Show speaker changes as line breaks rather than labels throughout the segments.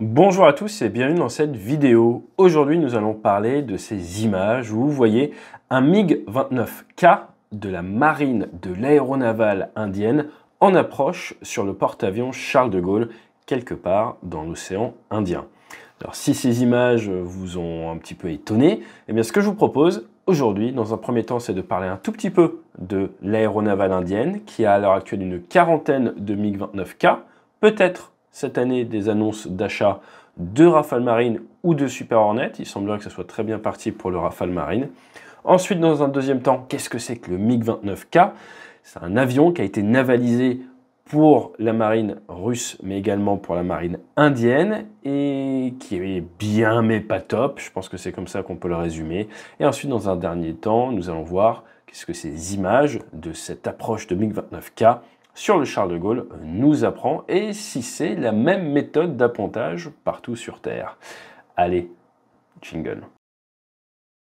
Bonjour à tous et bienvenue dans cette vidéo. Aujourd'hui, nous allons parler de ces images où vous voyez un MiG-29K de la marine de l'aéronavale indienne en approche sur le porte-avions Charles de Gaulle, quelque part dans l'océan Indien. Alors si ces images vous ont un petit peu étonné, eh bien ce que je vous propose aujourd'hui, dans un premier temps, c'est de parler un tout petit peu de l'aéronavale indienne qui a à l'heure actuelle une quarantaine de MiG-29K, peut-être cette année des annonces d'achat de Rafale Marine ou de Super Hornet. Il semblerait que ça soit très bien parti pour le Rafale Marine. Ensuite, dans un deuxième temps, qu'est-ce que c'est que le MiG-29K C'est un avion qui a été navalisé pour la marine russe, mais également pour la marine indienne, et qui est bien mais pas top. Je pense que c'est comme ça qu'on peut le résumer. Et ensuite, dans un dernier temps, nous allons voir qu'est-ce que ces images de cette approche de MiG-29K sur le char de Gaulle nous apprend et si c'est la même méthode d'appontage partout sur Terre. Allez, jingle.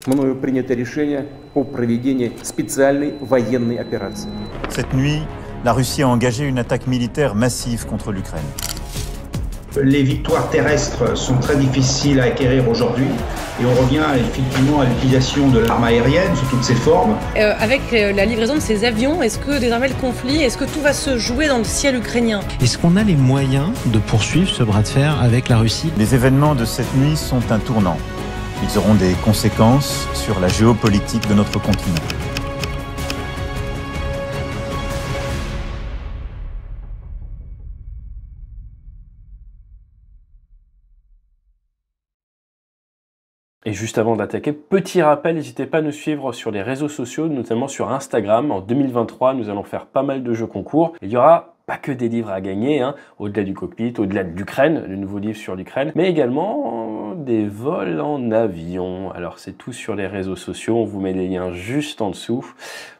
Cette nuit, la Russie a engagé une attaque militaire massive contre l'Ukraine. Les victoires terrestres sont très difficiles à acquérir aujourd'hui et on revient effectivement à l'utilisation de l'arme aérienne sous toutes ses formes. Euh, avec euh, la livraison de ces avions, est-ce que désormais le conflit, est-ce que tout va se jouer dans le ciel ukrainien Est-ce qu'on a les moyens de poursuivre ce bras de fer avec la Russie Les événements de cette nuit sont un tournant. Ils auront des conséquences sur la géopolitique de notre continent. Et juste avant d'attaquer, petit rappel, n'hésitez pas à nous suivre sur les réseaux sociaux, notamment sur Instagram. En 2023, nous allons faire pas mal de jeux concours. Il y aura pas que des livres à gagner, hein. au-delà du cockpit, au-delà de l'Ukraine, le nouveau livre sur l'Ukraine, mais également des vols en avion. Alors c'est tout sur les réseaux sociaux, on vous met les liens juste en dessous.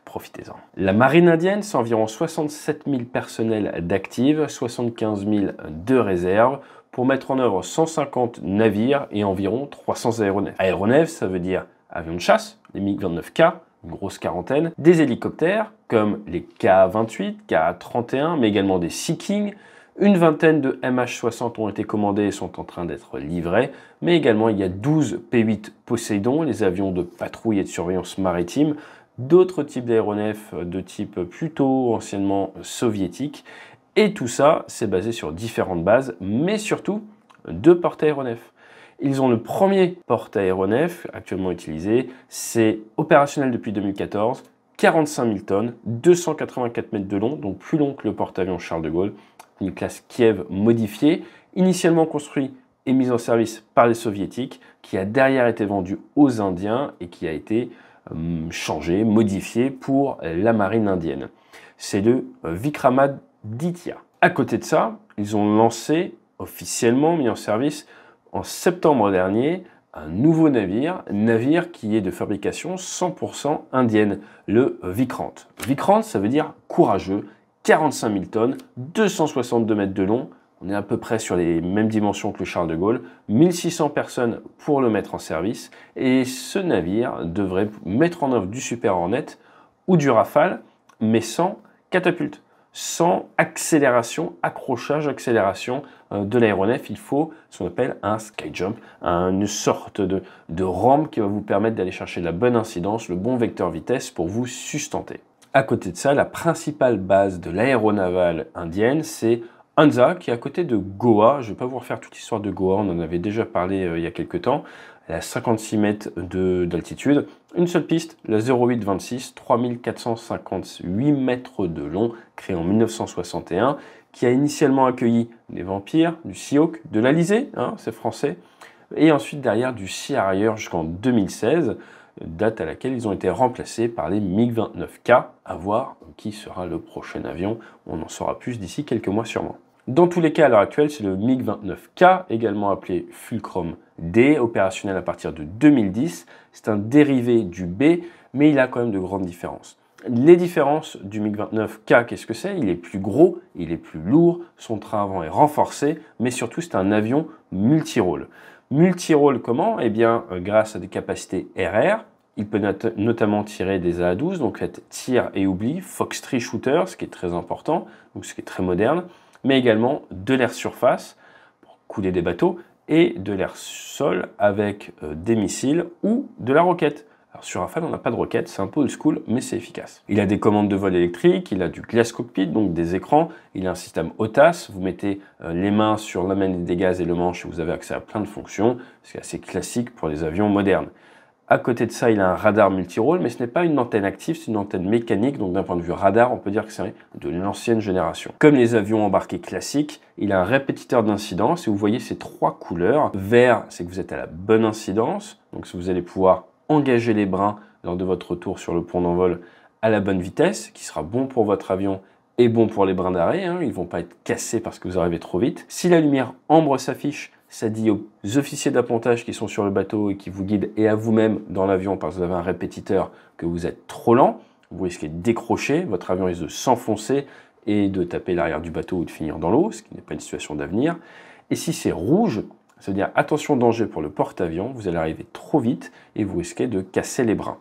Profitez-en. La marine indienne, c'est environ 67 000 personnels d'actifs, 75 000 de réserves pour mettre en œuvre 150 navires et environ 300 aéronefs. Aéronefs, ça veut dire avions de chasse, les MiG-29K, une grosse quarantaine, des hélicoptères comme les K-28, K-31, mais également des Sea Une vingtaine de MH-60 ont été commandés et sont en train d'être livrés, mais également il y a 12 P-8 Poseidon, les avions de patrouille et de surveillance maritime, d'autres types d'aéronefs de type plutôt anciennement soviétique, et tout ça, c'est basé sur différentes bases, mais surtout deux porte-aéronefs. Ils ont le premier porte-aéronef actuellement utilisé, c'est opérationnel depuis 2014, 45 000 tonnes, 284 mètres de long, donc plus long que le porte-avions Charles de Gaulle, une classe Kiev modifiée, initialement construit et mis en service par les soviétiques, qui a derrière été vendu aux Indiens et qui a été hum, changé, modifié pour la marine indienne. C'est le Vikramad d'ITIA. À côté de ça, ils ont lancé, officiellement mis en service, en septembre dernier, un nouveau navire, navire qui est de fabrication 100% indienne, le Vikrant. Vikrant, ça veut dire courageux, 45 000 tonnes, 262 mètres de long, on est à peu près sur les mêmes dimensions que le Charles de Gaulle, 1600 personnes pour le mettre en service, et ce navire devrait mettre en œuvre du Super Hornet ou du Rafale, mais sans catapulte sans accélération, accrochage, accélération euh, de l'aéronef. Il faut ce qu'on appelle un sky jump, une sorte de, de rampe qui va vous permettre d'aller chercher la bonne incidence, le bon vecteur vitesse pour vous sustenter. À côté de ça, la principale base de l'aéronavale indienne, c'est Anza, qui est à côté de Goa. Je ne vais pas vous refaire toute l'histoire de Goa, on en avait déjà parlé euh, il y a quelques temps elle a 56 mètres d'altitude, une seule piste, la 0826, 3458 mètres de long, créée en 1961, qui a initialement accueilli des vampires, du Sioux, de l'Alizé, hein, c'est français, et ensuite derrière du Sea jusqu'en 2016, date à laquelle ils ont été remplacés par les MiG-29K, à voir qui sera le prochain avion, on en saura plus d'ici quelques mois sûrement. Dans tous les cas, à l'heure actuelle, c'est le MiG-29K, également appelé Fulcrum D, opérationnel à partir de 2010. C'est un dérivé du B, mais il a quand même de grandes différences. Les différences du MiG-29K, qu'est-ce que c'est Il est plus gros, il est plus lourd, son train avant est renforcé, mais surtout c'est un avion multi-rôles. multi role comment Eh bien, euh, grâce à des capacités RR, il peut notamment tirer des A12, donc être tir et oubli, Fox 3 shooter, ce qui est très important, donc ce qui est très moderne mais également de l'air surface pour couler des bateaux et de l'air sol avec euh, des missiles ou de la roquette. Alors sur Rafale, on n'a pas de roquette, c'est un peu old school, mais c'est efficace. Il a des commandes de vol électriques, il a du glass cockpit, donc des écrans, il a un système OTAS, vous mettez euh, les mains sur l'amène des gaz et le manche et vous avez accès à plein de fonctions, c'est assez classique pour les avions modernes. À côté de ça, il a un radar multirole, mais ce n'est pas une antenne active, c'est une antenne mécanique. Donc d'un point de vue radar, on peut dire que c'est de l'ancienne génération. Comme les avions embarqués classiques, il a un répétiteur d'incidence et vous voyez ces trois couleurs. Vert, c'est que vous êtes à la bonne incidence. Donc vous allez pouvoir engager les brins lors de votre retour sur le pont d'envol à la bonne vitesse, qui sera bon pour votre avion et bon pour les brins d'arrêt. Hein. Ils ne vont pas être cassés parce que vous arrivez trop vite. Si la lumière ambre s'affiche, ça dit aux officiers d'appontage qui sont sur le bateau et qui vous guident et à vous-même dans l'avion parce que vous avez un répétiteur que vous êtes trop lent, vous risquez de décrocher, votre avion risque de s'enfoncer et de taper l'arrière du bateau ou de finir dans l'eau, ce qui n'est pas une situation d'avenir. Et si c'est rouge, ça veut dire attention danger pour le porte-avions, vous allez arriver trop vite et vous risquez de casser les bras.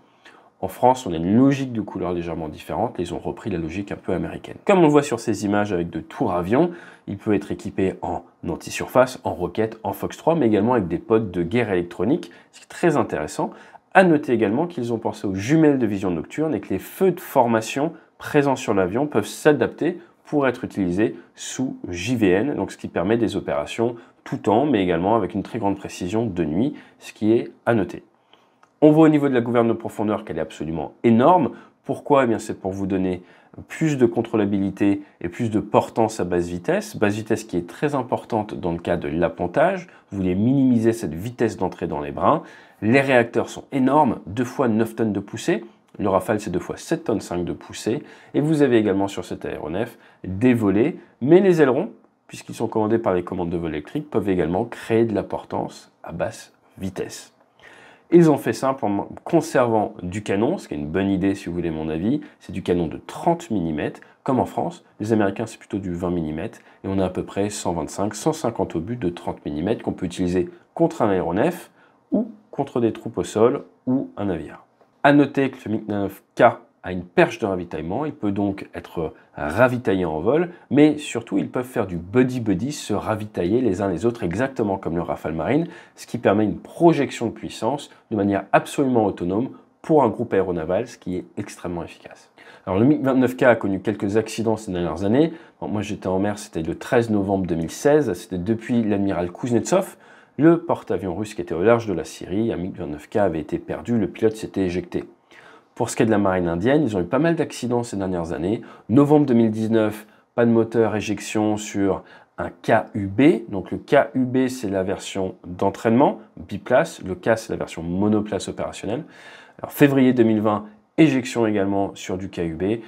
En France, on a une logique de couleur légèrement différente. Ils ont repris la logique un peu américaine. Comme on le voit sur ces images avec de tours avions, il peut être équipé en anti-surface, en roquette, en Fox 3, mais également avec des pods de guerre électronique, ce qui est très intéressant. À noter également qu'ils ont pensé aux jumelles de vision nocturne et que les feux de formation présents sur l'avion peuvent s'adapter pour être utilisés sous JVN, donc ce qui permet des opérations tout temps, mais également avec une très grande précision de nuit, ce qui est à noter. On voit au niveau de la gouverne de profondeur qu'elle est absolument énorme. Pourquoi eh bien, c'est pour vous donner plus de contrôlabilité et plus de portance à basse vitesse. Basse vitesse qui est très importante dans le cas de l'appontage. Vous voulez minimiser cette vitesse d'entrée dans les brins. Les réacteurs sont énormes, 2 fois 9 tonnes de poussée. Le Rafale, c'est 2 fois 7 tonnes 5 de poussée. Et vous avez également sur cet aéronef des volets, mais les ailerons, puisqu'ils sont commandés par les commandes de vol électrique, peuvent également créer de la portance à basse vitesse. Ils ont fait simple en conservant du canon, ce qui est une bonne idée si vous voulez mon avis. C'est du canon de 30 mm, comme en France. Les Américains, c'est plutôt du 20 mm. Et on a à peu près 125, 150 obus de 30 mm qu'on peut utiliser contre un aéronef ou contre des troupes au sol ou un navire. A noter que le MiG-9K à une perche de ravitaillement. Il peut donc être ravitaillé en vol, mais surtout ils peuvent faire du buddy-buddy, se ravitailler les uns les autres exactement comme le Rafale Marine, ce qui permet une projection de puissance de manière absolument autonome pour un groupe aéronaval, ce qui est extrêmement efficace. Alors le MiG-29K a connu quelques accidents ces dernières années. moi j'étais en mer, c'était le 13 novembre 2016, c'était depuis l'amiral Kuznetsov, le porte-avions russe qui était au large de la Syrie, un MiG-29K avait été perdu, le pilote s'était éjecté. Pour ce qui est de la marine indienne, ils ont eu pas mal d'accidents ces dernières années. Novembre 2019, pas de moteur éjection sur un KUB. Donc le KUB, c'est la version d'entraînement, biplace. Le K, c'est la version monoplace opérationnelle. Alors février 2020, éjection également sur du KUB.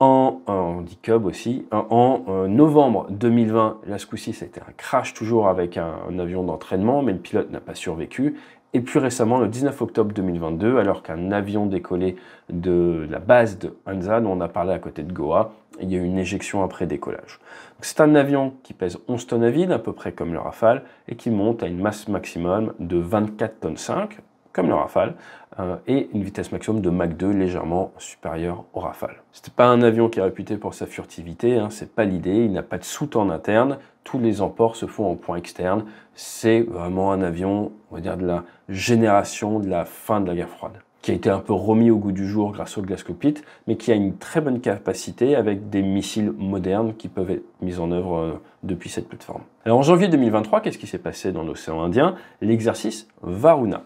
En, euh, on aussi, en, euh, novembre 2020, là ce coup-ci c'était un crash toujours avec un avion d'entraînement, mais le pilote n'a pas survécu. Et plus récemment, le 19 octobre 2022, alors qu'un avion décollait de la base de Hanza, dont on a parlé à côté de Goa, il y a eu une éjection après décollage. C'est un avion qui pèse 11 tonnes à vide, à peu près comme le Rafale, et qui monte à une masse maximum de 24 tonnes 5, comme le Rafale, euh, et une vitesse maximum de Mach 2 légèrement supérieure au Rafale. Ce n'est pas un avion qui est réputé pour sa furtivité, hein, c'est pas l'idée, il n'a pas de sous en interne, tous les emports se font en point externe, c'est vraiment un avion, on va dire, de la génération de la fin de la guerre froide qui a été un peu remis au goût du jour grâce au Pit, mais qui a une très bonne capacité avec des missiles modernes qui peuvent être mis en œuvre euh, depuis cette plateforme. Alors en janvier 2023, qu'est-ce qui s'est passé dans l'océan Indien L'exercice Varuna.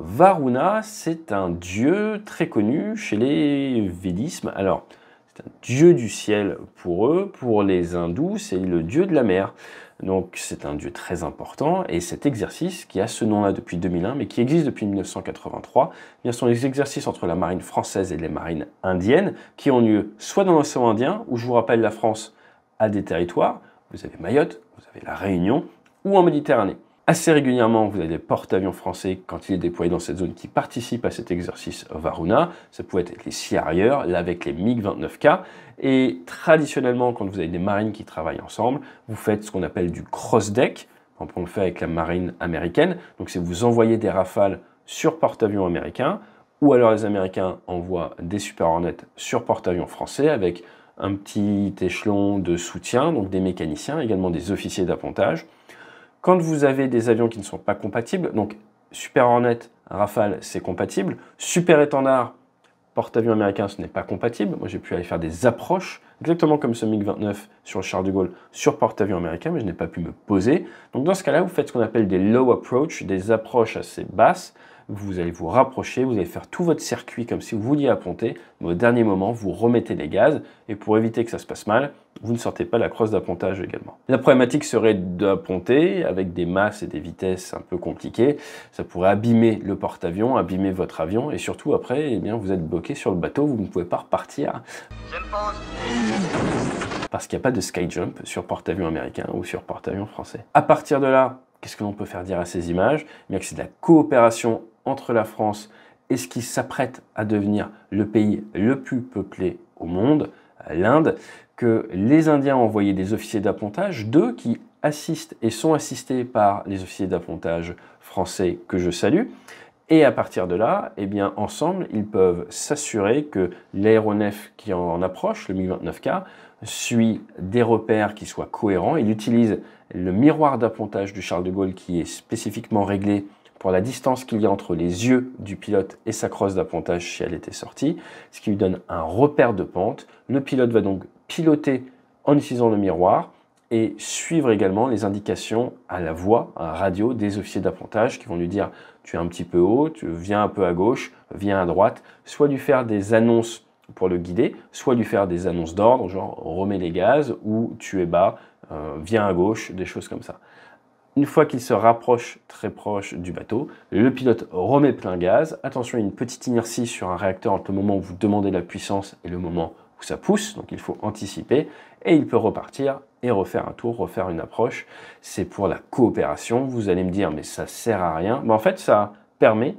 Varuna, c'est un dieu très connu chez les Védismes. Alors, c'est un dieu du ciel pour eux, pour les hindous, c'est le dieu de la mer. Donc, c'est un dieu très important et cet exercice, qui a ce nom-là depuis 2001, mais qui existe depuis 1983, eh bien sont les exercices entre la marine française et les marines indiennes qui ont lieu soit dans l'océan Indien, où je vous rappelle la France a des territoires, vous avez Mayotte, vous avez la Réunion, ou en Méditerranée. Assez régulièrement, vous avez des porte-avions français quand il est déployé dans cette zone qui participent à cet exercice Varuna. Ça pouvait être les Sea Harrier, là avec les MiG-29K. Et traditionnellement, quand vous avez des marines qui travaillent ensemble, vous faites ce qu'on appelle du cross-deck, comme on le fait avec la marine américaine. Donc c'est vous envoyez des rafales sur porte-avions américains, ou alors les Américains envoient des Super Hornets sur porte-avions français avec un petit échelon de soutien, donc des mécaniciens, également des officiers d'appontage. Quand vous avez des avions qui ne sont pas compatibles, donc Super Hornet, Rafale, c'est compatible. Super Étendard, porte-avions américain, ce n'est pas compatible. Moi, j'ai pu aller faire des approches, exactement comme ce MiG-29 sur le Charles de Gaulle, sur porte-avions américain, mais je n'ai pas pu me poser. Donc, dans ce cas-là, vous faites ce qu'on appelle des low approach, des approches assez basses vous allez vous rapprocher, vous allez faire tout votre circuit comme si vous vouliez apponter, mais au dernier moment, vous remettez les gaz, et pour éviter que ça se passe mal, vous ne sortez pas la crosse d'appontage également. La problématique serait d'apponter avec des masses et des vitesses un peu compliquées, ça pourrait abîmer le porte-avions, abîmer votre avion, et surtout après, eh bien, vous êtes bloqué sur le bateau, vous ne pouvez pas repartir. Parce qu'il n'y a pas de sky jump sur porte-avions américain ou sur porte-avions français. À partir de là, Qu'est-ce que l'on peut faire dire à ces images eh Bien que c'est de la coopération entre la France et ce qui s'apprête à devenir le pays le plus peuplé au monde, l'Inde, que les Indiens ont envoyé des officiers d'appontage, deux qui assistent et sont assistés par les officiers d'appontage français que je salue. Et à partir de là, eh bien, ensemble, ils peuvent s'assurer que l'aéronef qui en approche, le mi 29 k suit des repères qui soient cohérents. Il utilise le miroir d'appontage du Charles de Gaulle qui est spécifiquement réglé pour la distance qu'il y a entre les yeux du pilote et sa crosse d'appontage si elle était sortie, ce qui lui donne un repère de pente. Le pilote va donc piloter en utilisant le miroir et suivre également les indications à la voix, à radio des officiers d'appontage qui vont lui dire tu es un petit peu haut, tu viens un peu à gauche, viens à droite, soit lui faire des annonces pour le guider, soit lui faire des annonces d'ordre, genre remets les gaz ou tu es bas, euh, viens à gauche, des choses comme ça. Une fois qu'il se rapproche très proche du bateau, le pilote remet plein gaz. Attention, il y a une petite inertie sur un réacteur entre le moment où vous demandez la puissance et le moment où ça pousse, donc il faut anticiper, et il peut repartir et refaire un tour, refaire une approche. C'est pour la coopération. Vous allez me dire, mais ça sert à rien. Mais en fait, ça permet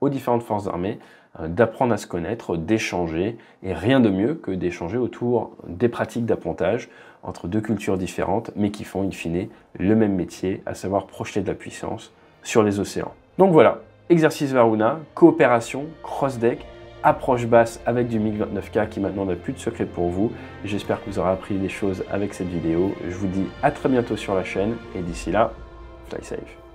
aux différentes forces armées euh, d'apprendre à se connaître, d'échanger, et rien de mieux que d'échanger autour des pratiques d'apprentage entre deux cultures différentes, mais qui font in fine le même métier, à savoir projeter de la puissance sur les océans. Donc voilà, exercice Varuna, coopération, cross-deck, approche basse avec du MiG-29K qui maintenant n'a plus de secret pour vous. J'espère que vous aurez appris des choses avec cette vidéo. Je vous dis à très bientôt sur la chaîne, et d'ici là, fly safe.